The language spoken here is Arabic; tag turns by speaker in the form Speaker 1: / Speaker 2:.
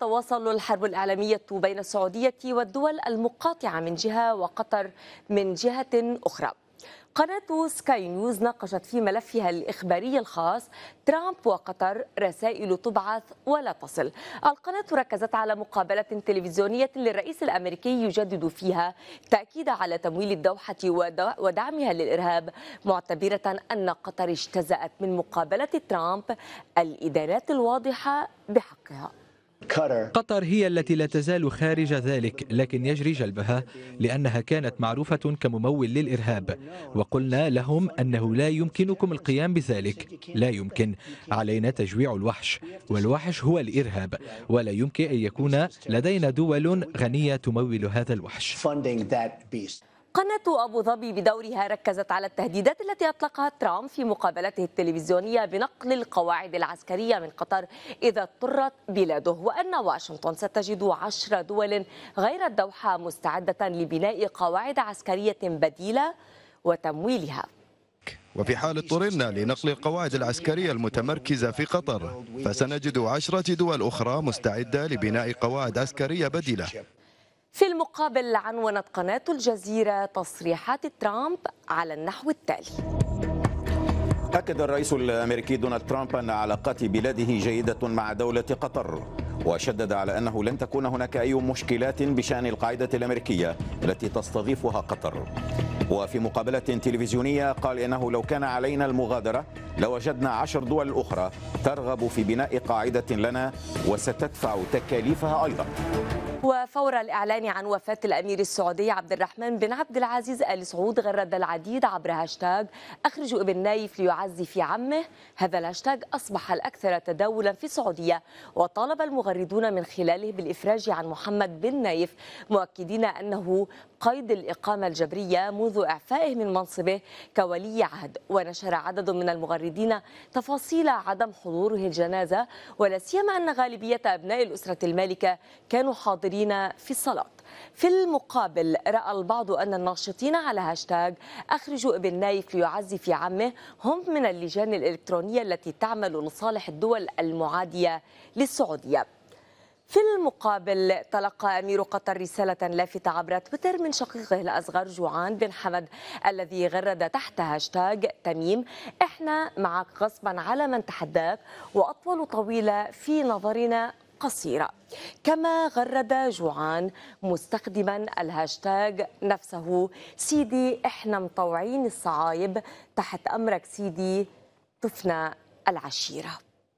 Speaker 1: تواصل الحرب الإعلامية بين السعودية والدول المقاطعة من جهة وقطر من جهة أخرى قناة سكاي نيوز ناقشت في ملفها الإخباري الخاص ترامب وقطر رسائل تبعث ولا تصل القناة ركزت على مقابلة تلفزيونية للرئيس الأمريكي يجدد فيها تأكيد على تمويل الدوحة ودعمها للإرهاب معتبرة أن قطر اجتزأت من مقابلة ترامب الإدانات الواضحة بحقها
Speaker 2: قطر هي التي لا تزال خارج ذلك لكن يجري جلبها لأنها كانت معروفة كممول للإرهاب وقلنا لهم أنه لا يمكنكم القيام بذلك لا يمكن علينا تجويع الوحش والوحش هو الإرهاب ولا يمكن أن يكون لدينا دول غنية تمول هذا الوحش
Speaker 1: قناة أبو ظبي بدورها ركزت على التهديدات التي أطلقها ترامب في مقابلته التلفزيونية بنقل القواعد العسكرية من قطر إذا اضطرت بلاده وأن واشنطن ستجد عشر دول غير الدوحة مستعدة لبناء قواعد عسكرية بديلة وتمويلها
Speaker 2: وفي حال اضطررنا لنقل
Speaker 3: القواعد العسكرية المتمركزة في قطر فسنجد عشرة دول أخرى مستعدة لبناء قواعد عسكرية بديلة
Speaker 1: في المقابل عنونت قناة الجزيرة تصريحات ترامب على النحو التالي
Speaker 3: أكد الرئيس الأمريكي دونالد ترامب أن علاقات بلاده جيدة مع دولة قطر وشدد على أنه لن تكون هناك أي مشكلات بشأن القاعدة الأمريكية التي تستضيفها قطر وفي مقابلة تلفزيونية قال إنه لو كان علينا المغادرة لوجدنا عشر دول أخرى ترغب في بناء قاعدة لنا وستدفع تكاليفها أيضا
Speaker 1: وفور الإعلان عن وفاة الأمير السعودي عبد الرحمن بن عبد العزيز آل سعود غرد العديد عبر هاشتاج أخرجوا ابن نايف ليعزي في عمه هذا الهاشتاج أصبح الأكثر تداولا في السعودية وطالب المغردون من خلاله بالإفراج عن محمد بن نايف مؤكدين أنه قيد الإقامة الجبرية منذ إعفائه من منصبه كولي عهد ونشر عدد من المغردين تفاصيل عدم حضوره الجنازة ولا سيما أن غالبية أبناء الأسرة المالكة كانوا حاضرين المسؤولين في الصلاة في المقابل رأى البعض أن الناشطين على هاشتاج أخرجوا ابن نايف ليعزي عمه هم من اللجان الإلكترونية التي تعمل لصالح الدول المعادية للسعودية في المقابل تلقى أمير قطر رسالة لافتة عبر تويتر من شقيقه الأصغر جوعان بن حمد الذي غرد تحت هاشتاج تميم إحنا معك غصبا على من تحداك وأطول طويلة في نظرنا قصيرة كما غرد جوعان مستخدما الهاشتاج نفسه سيدي احنا مطوعين الصعايب تحت أمرك سيدي تفنى العشيره